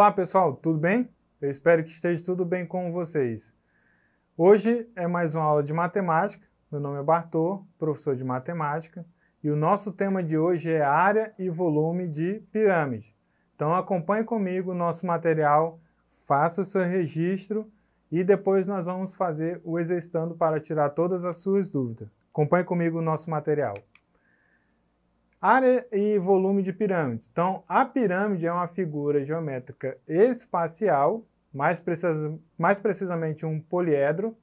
Olá pessoal, tudo bem? Eu espero que esteja tudo bem com vocês. Hoje é mais uma aula de matemática. Meu nome é Bartô, professor de matemática, e o nosso tema de hoje é área e volume de pirâmide. Então acompanhe comigo o nosso material, faça o seu registro e depois nós vamos fazer o exercitando para tirar todas as suas dúvidas. Acompanhe comigo o nosso material. Área e volume de pirâmide. Então, a pirâmide é uma figura geométrica espacial, mais, mais precisamente um poliedro.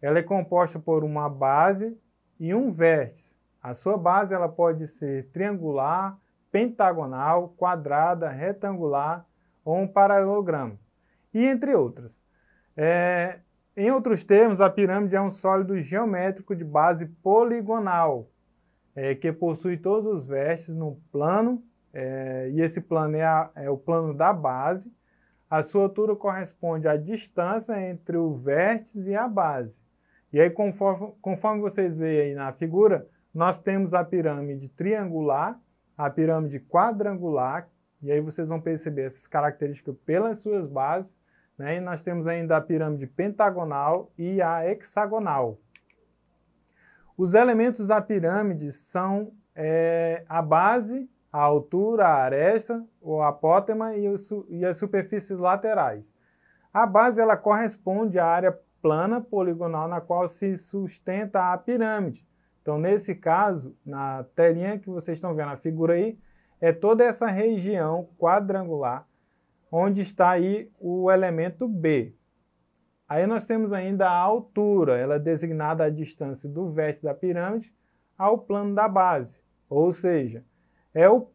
Ela é composta por uma base e um vértice. A sua base ela pode ser triangular, pentagonal, quadrada, retangular ou um paralelogramo, e entre outras. É, em outros termos, a pirâmide é um sólido geométrico de base poligonal, é, que possui todos os vértices no plano, é, e esse plano é, a, é o plano da base. A sua altura corresponde à distância entre o vértice e a base. E aí, conforme, conforme vocês veem aí na figura, nós temos a pirâmide triangular, a pirâmide quadrangular, e aí vocês vão perceber essas características pelas suas bases, né? e nós temos ainda a pirâmide pentagonal e a hexagonal. Os elementos da pirâmide são é, a base, a altura, a aresta, o apótema e, e as superfícies laterais. A base ela corresponde à área plana poligonal na qual se sustenta a pirâmide. Então, nesse caso, na telinha que vocês estão vendo, a figura aí, é toda essa região quadrangular onde está aí o elemento B. Aí nós temos ainda a altura, ela é designada a distância do vértice da pirâmide ao plano da base, ou seja, é o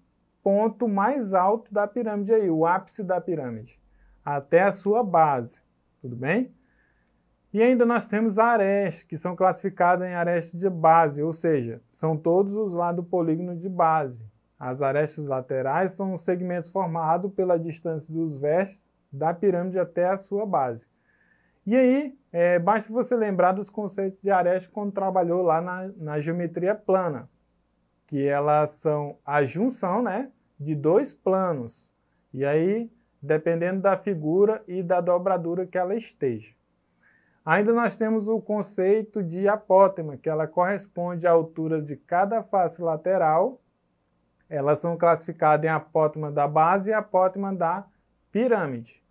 ponto mais alto da pirâmide aí, o ápice da pirâmide, até a sua base, tudo bem? E ainda nós temos arestes, que são classificadas em arestes de base, ou seja, são todos os lados do polígono de base. As arestas laterais são os segmentos formados pela distância dos vértices da pirâmide até a sua base. E aí, é, basta você lembrar dos conceitos de Areste quando trabalhou lá na, na geometria plana, que elas são a junção né, de dois planos. E aí, dependendo da figura e da dobradura que ela esteja. Ainda nós temos o conceito de apótema, que ela corresponde à altura de cada face lateral. Elas são classificadas em apótema da base e apótema da pirâmide.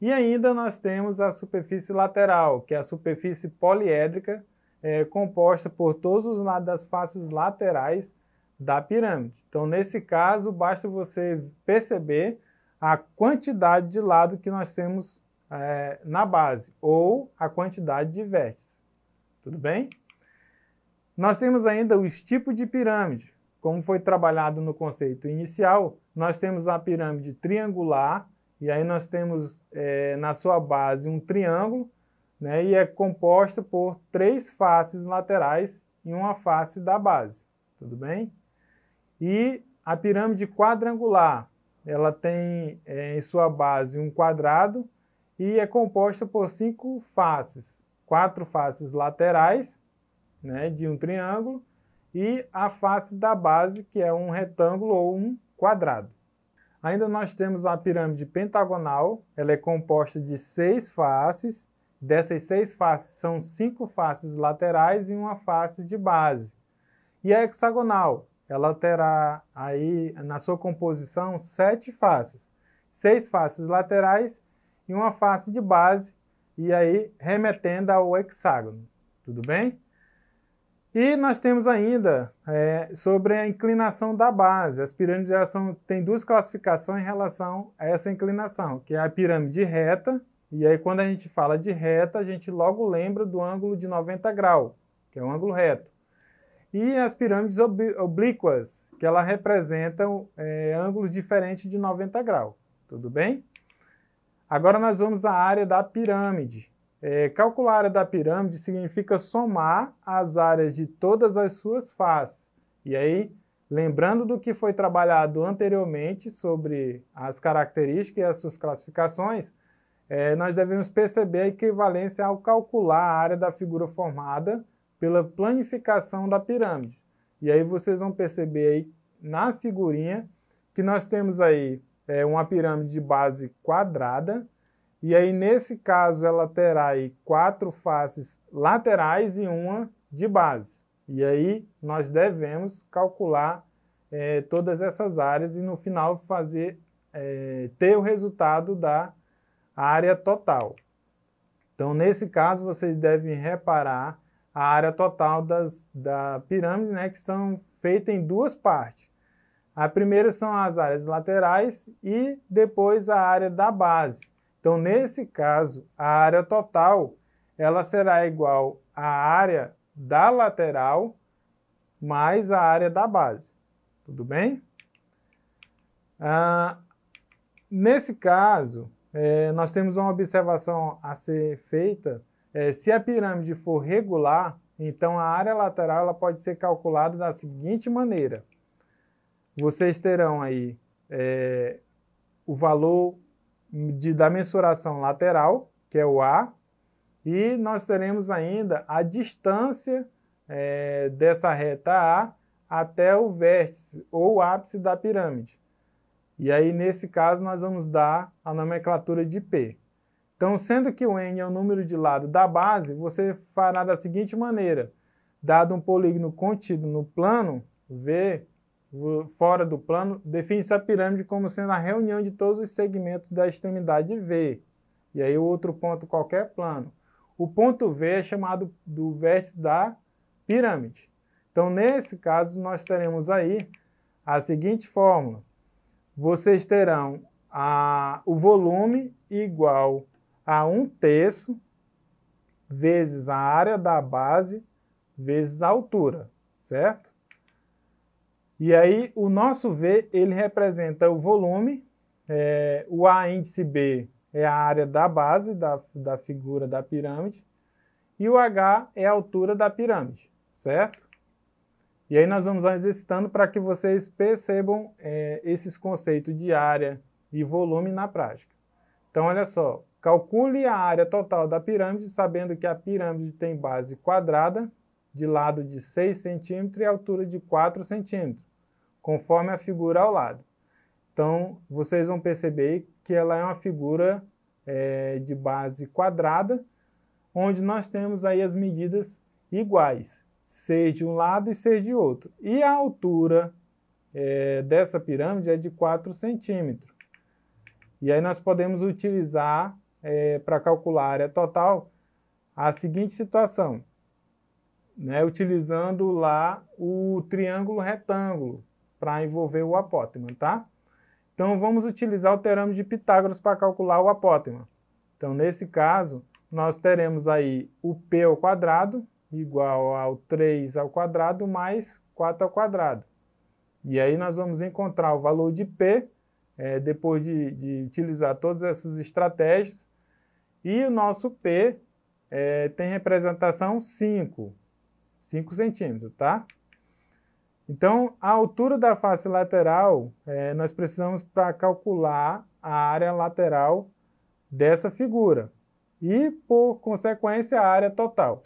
E ainda nós temos a superfície lateral, que é a superfície poliédrica, é, composta por todos os lados das faces laterais da pirâmide. Então, nesse caso, basta você perceber a quantidade de lado que nós temos é, na base, ou a quantidade de vértices. Tudo bem? Nós temos ainda os tipos de pirâmide. Como foi trabalhado no conceito inicial, nós temos a pirâmide triangular, e aí nós temos é, na sua base um triângulo, né, e é composto por três faces laterais e uma face da base, tudo bem? E a pirâmide quadrangular, ela tem é, em sua base um quadrado e é composta por cinco faces, quatro faces laterais, né, de um triângulo, e a face da base, que é um retângulo ou um quadrado. Ainda nós temos a pirâmide pentagonal, ela é composta de seis faces. Dessas seis faces, são cinco faces laterais e uma face de base. E a hexagonal, ela terá aí na sua composição sete faces, seis faces laterais e uma face de base, e aí remetendo ao hexágono. Tudo bem? E nós temos ainda é, sobre a inclinação da base. As pirâmides elas são, têm duas classificações em relação a essa inclinação, que é a pirâmide reta, e aí quando a gente fala de reta, a gente logo lembra do ângulo de 90 graus, que é o ângulo reto. E as pirâmides ob oblíquas, que elas representam é, ângulos diferentes de 90 graus, tudo bem? Agora nós vamos à área da pirâmide. É, calcular a área da pirâmide significa somar as áreas de todas as suas faces. E aí, lembrando do que foi trabalhado anteriormente sobre as características e as suas classificações, é, nós devemos perceber a equivalência ao calcular a área da figura formada pela planificação da pirâmide. E aí vocês vão perceber aí na figurinha que nós temos aí é, uma pirâmide de base quadrada, e aí, nesse caso, ela terá aí quatro faces laterais e uma de base. E aí, nós devemos calcular é, todas essas áreas e no final fazer é, ter o resultado da área total. Então, nesse caso, vocês devem reparar a área total das, da pirâmide, né, que são feitas em duas partes. A primeira são as áreas laterais e depois a área da base. Então, nesse caso, a área total ela será igual à área da lateral mais a área da base. Tudo bem? Ah, nesse caso, é, nós temos uma observação a ser feita. É, se a pirâmide for regular, então a área lateral ela pode ser calculada da seguinte maneira. Vocês terão aí é, o valor de, da mensuração lateral, que é o A, e nós teremos ainda a distância é, dessa reta A até o vértice ou ápice da pirâmide. E aí, nesse caso, nós vamos dar a nomenclatura de P. Então, sendo que o N é o número de lado da base, você fará da seguinte maneira. Dado um polígono contido no plano V, fora do plano, define-se a pirâmide como sendo a reunião de todos os segmentos da extremidade V. E aí o outro ponto qualquer plano. O ponto V é chamado do vértice da pirâmide. Então, nesse caso, nós teremos aí a seguinte fórmula. Vocês terão a, o volume igual a 1 um terço vezes a área da base vezes a altura, certo? E aí o nosso V ele representa o volume, é, o A índice B é a área da base da, da figura da pirâmide e o H é a altura da pirâmide, certo? E aí nós vamos exercitando para que vocês percebam é, esses conceitos de área e volume na prática. Então olha só, calcule a área total da pirâmide sabendo que a pirâmide tem base quadrada de lado de 6 centímetros e altura de 4 centímetros, conforme a figura ao lado. Então, vocês vão perceber que ela é uma figura é, de base quadrada, onde nós temos aí as medidas iguais, 6 de um lado e 6 de outro. E a altura é, dessa pirâmide é de 4 centímetros. E aí nós podemos utilizar é, para calcular a área total a seguinte situação né, utilizando lá o triângulo retângulo para envolver o apótema, tá? Então vamos utilizar o teorema de Pitágoras para calcular o apótema. Então nesse caso, nós teremos aí o p ao quadrado igual ao 3 ao quadrado mais 4 ao quadrado. E aí nós vamos encontrar o valor de p é, depois de, de utilizar todas essas estratégias. E o nosso p é, tem representação 5. 5 centímetros, tá? Então, a altura da face lateral, é, nós precisamos para calcular a área lateral dessa figura e, por consequência, a área total.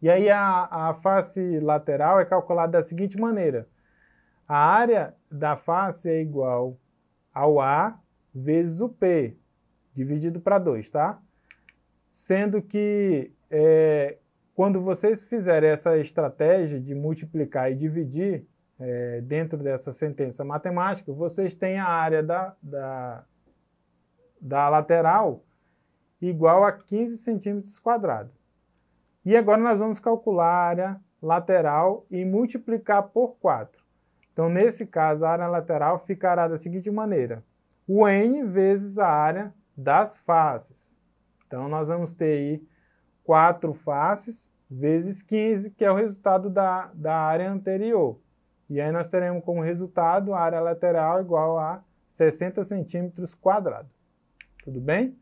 E aí a, a face lateral é calculada da seguinte maneira. A área da face é igual ao A vezes o P, dividido para 2, tá? Sendo que é, quando vocês fizerem essa estratégia de multiplicar e dividir é, dentro dessa sentença matemática, vocês têm a área da, da, da lateral igual a 15 centímetros quadrados. E agora nós vamos calcular a área lateral e multiplicar por 4. Então, nesse caso, a área lateral ficará da seguinte maneira. O n vezes a área das faces. Então, nós vamos ter aí 4 faces vezes 15, que é o resultado da, da área anterior. E aí nós teremos como resultado a área lateral igual a 60 centímetros quadrados. Tudo bem?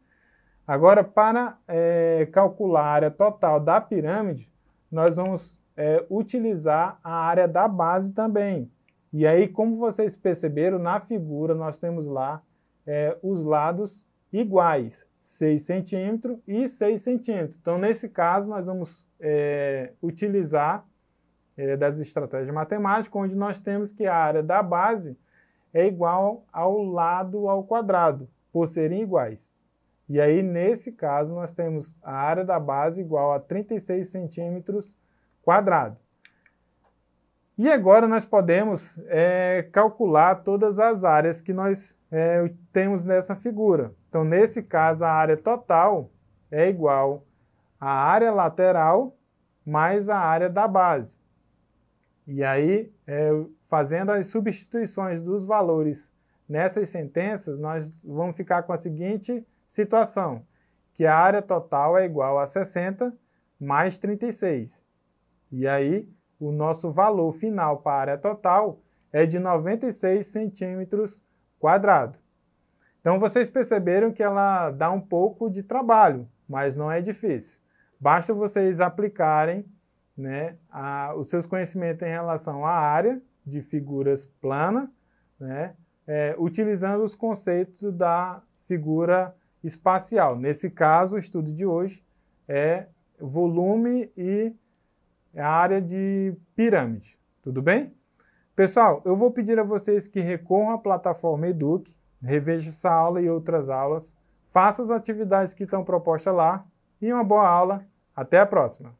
Agora, para é, calcular a área total da pirâmide, nós vamos é, utilizar a área da base também. E aí, como vocês perceberam, na figura nós temos lá é, os lados iguais. 6 centímetros e 6 centímetros. Então, nesse caso, nós vamos é, utilizar é, das estratégias matemáticas, onde nós temos que a área da base é igual ao lado ao quadrado, por serem iguais. E aí, nesse caso, nós temos a área da base igual a 36 centímetros quadrados. E agora nós podemos é, calcular todas as áreas que nós é, temos nessa figura. Então, nesse caso, a área total é igual à área lateral mais a área da base. E aí, é, fazendo as substituições dos valores nessas sentenças, nós vamos ficar com a seguinte situação, que a área total é igual a 60 mais 36. E aí, o nosso valor final para a área total é de 96 centímetros quadrados. Então vocês perceberam que ela dá um pouco de trabalho, mas não é difícil. Basta vocês aplicarem né, a, os seus conhecimentos em relação à área de figuras plana, né, é, utilizando os conceitos da figura espacial. Nesse caso, o estudo de hoje é volume e é a área de pirâmide, tudo bem? Pessoal, eu vou pedir a vocês que recorram à plataforma Eduque, reveja essa aula e outras aulas, faça as atividades que estão propostas lá e uma boa aula. Até a próxima!